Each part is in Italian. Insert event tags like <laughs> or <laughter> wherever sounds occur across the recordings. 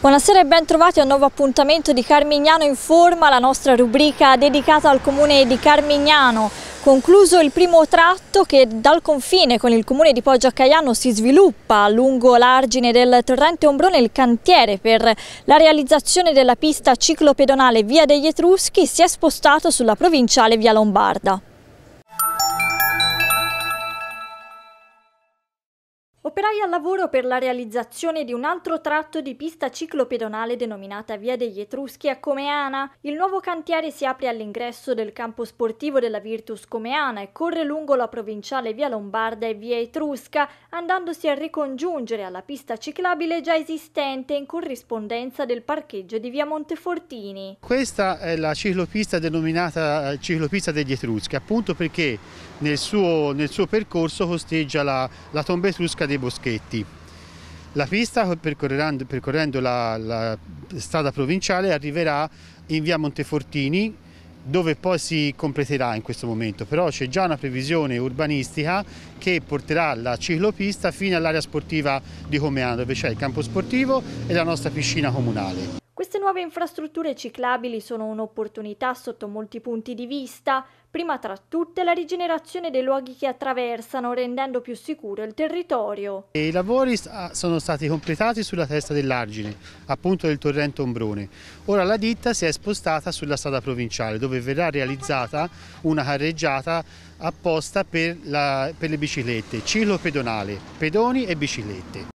Buonasera e bentrovati a un nuovo appuntamento di Carmignano in Forma, la nostra rubrica dedicata al comune di Carmignano. Concluso il primo tratto che dal confine con il comune di Poggio a Caiano si sviluppa lungo l'argine del torrente Ombrone il cantiere per la realizzazione della pista ciclopedonale Via degli Etruschi si è spostato sulla provinciale Via Lombarda. Operai al lavoro per la realizzazione di un altro tratto di pista ciclopedonale denominata Via degli Etruschi a Comeana. Il nuovo cantiere si apre all'ingresso del campo sportivo della Virtus Comeana e corre lungo la provinciale Via Lombarda e Via Etrusca, andandosi a ricongiungere alla pista ciclabile già esistente in corrispondenza del parcheggio di Via Montefortini. Questa è la ciclopista denominata eh, ciclopista degli Etruschi, appunto perché nel suo, nel suo percorso costeggia la, la tomba etrusca dei boschetti. La pista, percorrendo, percorrendo la, la strada provinciale, arriverà in via Montefortini, dove poi si completerà in questo momento, però c'è già una previsione urbanistica che porterà la ciclopista fino all'area sportiva di Comeano, dove c'è il campo sportivo e la nostra piscina comunale nuove infrastrutture ciclabili sono un'opportunità sotto molti punti di vista, prima tra tutte la rigenerazione dei luoghi che attraversano, rendendo più sicuro il territorio. I lavori ah, sono stati completati sulla testa dell'Argine, appunto del torrente Ombrone. Ora la ditta si è spostata sulla strada provinciale, dove verrà realizzata una carreggiata apposta per, la, per le biciclette, ciclo pedonale, pedoni e biciclette.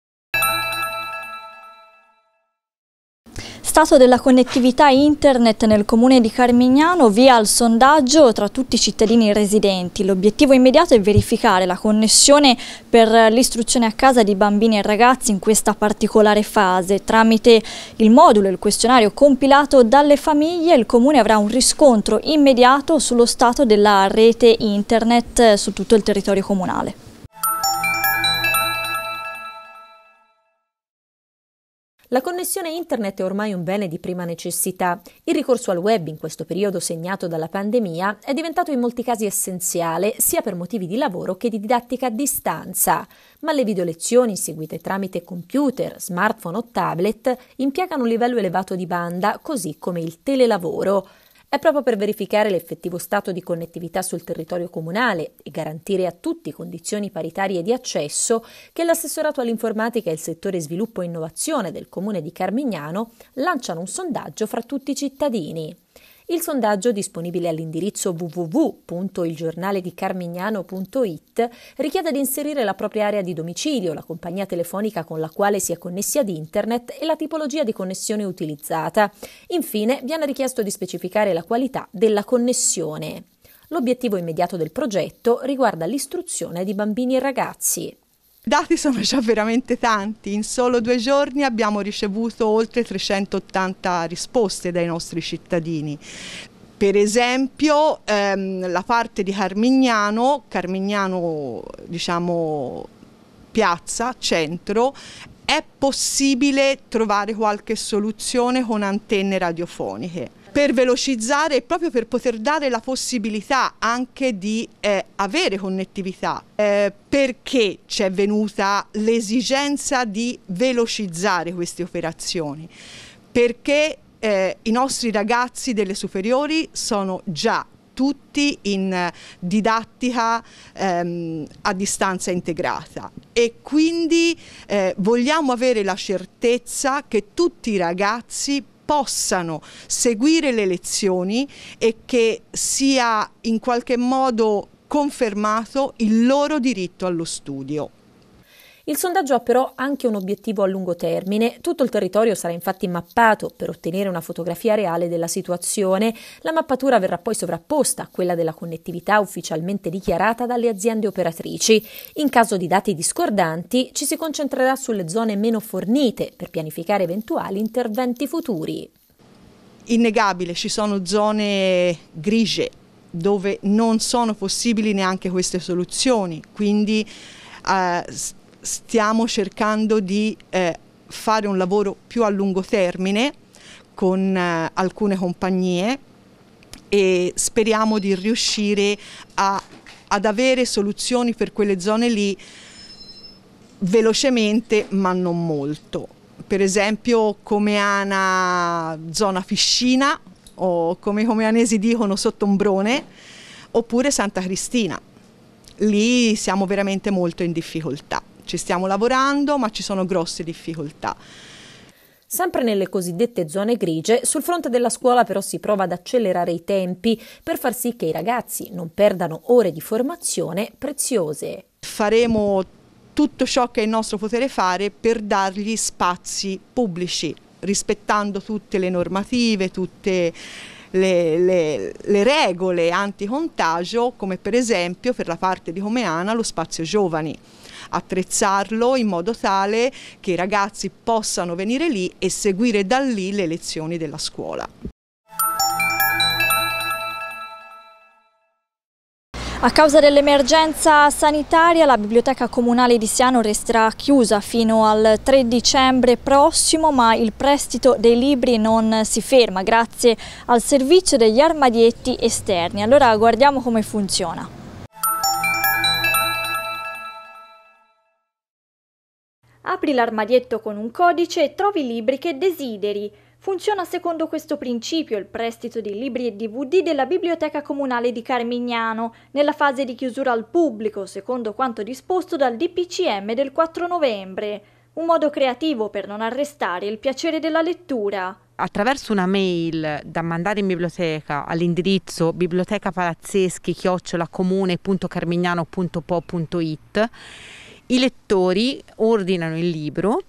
stato della connettività internet nel comune di Carmignano, via il sondaggio tra tutti i cittadini residenti. L'obiettivo immediato è verificare la connessione per l'istruzione a casa di bambini e ragazzi in questa particolare fase. Tramite il modulo e il questionario compilato dalle famiglie, il comune avrà un riscontro immediato sullo stato della rete internet su tutto il territorio comunale. La connessione internet è ormai un bene di prima necessità. Il ricorso al web in questo periodo segnato dalla pandemia è diventato in molti casi essenziale sia per motivi di lavoro che di didattica a distanza, ma le videolezioni seguite tramite computer, smartphone o tablet impiegano un livello elevato di banda, così come il telelavoro. È proprio per verificare l'effettivo stato di connettività sul territorio comunale e garantire a tutti condizioni paritarie di accesso che l'assessorato all'informatica e il settore sviluppo e innovazione del comune di Carmignano lanciano un sondaggio fra tutti i cittadini. Il sondaggio disponibile all'indirizzo www.ilgiornaledicarmignano.it richiede di inserire la propria area di domicilio, la compagnia telefonica con la quale si è connessi ad internet e la tipologia di connessione utilizzata. Infine viene richiesto di specificare la qualità della connessione. L'obiettivo immediato del progetto riguarda l'istruzione di bambini e ragazzi dati sono già veramente tanti, in solo due giorni abbiamo ricevuto oltre 380 risposte dai nostri cittadini. Per esempio ehm, la parte di Carmignano, Carmignano diciamo piazza, centro, è possibile trovare qualche soluzione con antenne radiofoniche per velocizzare e proprio per poter dare la possibilità anche di eh, avere connettività. Eh, perché c'è venuta l'esigenza di velocizzare queste operazioni? Perché eh, i nostri ragazzi delle superiori sono già tutti in eh, didattica ehm, a distanza integrata e quindi eh, vogliamo avere la certezza che tutti i ragazzi possano seguire le lezioni e che sia in qualche modo confermato il loro diritto allo studio. Il sondaggio ha però anche un obiettivo a lungo termine. Tutto il territorio sarà infatti mappato per ottenere una fotografia reale della situazione. La mappatura verrà poi sovrapposta a quella della connettività ufficialmente dichiarata dalle aziende operatrici. In caso di dati discordanti, ci si concentrerà sulle zone meno fornite per pianificare eventuali interventi futuri. Innegabile, ci sono zone grigie dove non sono possibili neanche queste soluzioni, quindi eh, stiamo cercando di eh, fare un lavoro più a lungo termine con eh, alcune compagnie e speriamo di riuscire a, ad avere soluzioni per quelle zone lì velocemente ma non molto. Per esempio come Ana zona Fiscina o come i comeanesi dicono sottombrone oppure Santa Cristina. Lì siamo veramente molto in difficoltà. Ci stiamo lavorando ma ci sono grosse difficoltà. Sempre nelle cosiddette zone grigie, sul fronte della scuola però si prova ad accelerare i tempi per far sì che i ragazzi non perdano ore di formazione preziose. Faremo tutto ciò che è il nostro potere fare per dargli spazi pubblici, rispettando tutte le normative, tutte le, le, le regole anticontagio, come per esempio per la parte di Comeana lo spazio giovani attrezzarlo in modo tale che i ragazzi possano venire lì e seguire da lì le lezioni della scuola. A causa dell'emergenza sanitaria la biblioteca comunale di Siano resterà chiusa fino al 3 dicembre prossimo ma il prestito dei libri non si ferma grazie al servizio degli armadietti esterni. Allora guardiamo come funziona. Apri l'armadietto con un codice e trovi i libri che desideri. Funziona secondo questo principio il prestito di libri e DVD della Biblioteca Comunale di Carmignano, nella fase di chiusura al pubblico, secondo quanto disposto dal DPCM del 4 novembre. Un modo creativo per non arrestare il piacere della lettura attraverso una mail da mandare in biblioteca all'indirizzo bibliotecapalazzeschi-comune.carmignano.po.it i lettori ordinano il libro,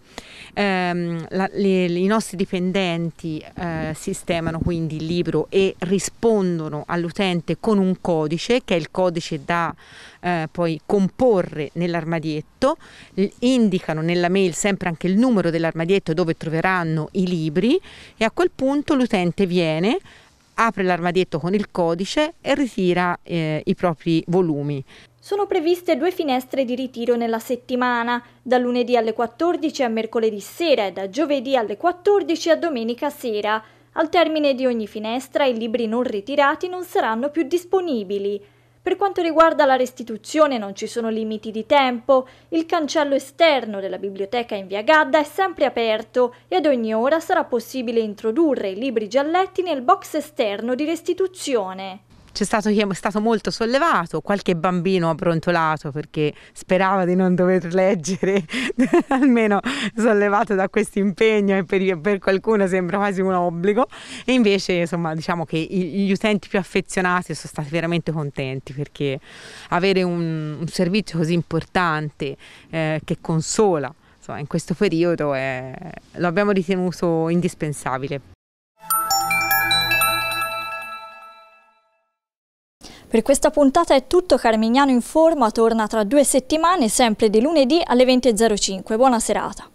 ehm, la, le, i nostri dipendenti eh, sistemano quindi il libro e rispondono all'utente con un codice che è il codice da eh, poi comporre nell'armadietto, indicano nella mail sempre anche il numero dell'armadietto dove troveranno i libri e a quel punto l'utente viene apre l'armadietto con il codice e ritira eh, i propri volumi. Sono previste due finestre di ritiro nella settimana, da lunedì alle 14 a mercoledì sera e da giovedì alle 14 a domenica sera. Al termine di ogni finestra i libri non ritirati non saranno più disponibili. Per quanto riguarda la restituzione non ci sono limiti di tempo, il cancello esterno della biblioteca in via Gadda è sempre aperto e ad ogni ora sarà possibile introdurre i libri già letti nel box esterno di restituzione c'è stato è stato molto sollevato, qualche bambino ha brontolato perché sperava di non dover leggere, <laughs> almeno sollevato da questo impegno e per, per, qualcuno sembra quasi un obbligo, e invece insomma diciamo che gli utenti più affezionati sono stati veramente contenti perché avere un, un servizio così importante eh, che consola in questo periodo è, lo abbiamo ritenuto indispensabile. Per questa puntata è tutto, Carmignano in forma torna tra due settimane, sempre di lunedì alle 20.05. Buona serata.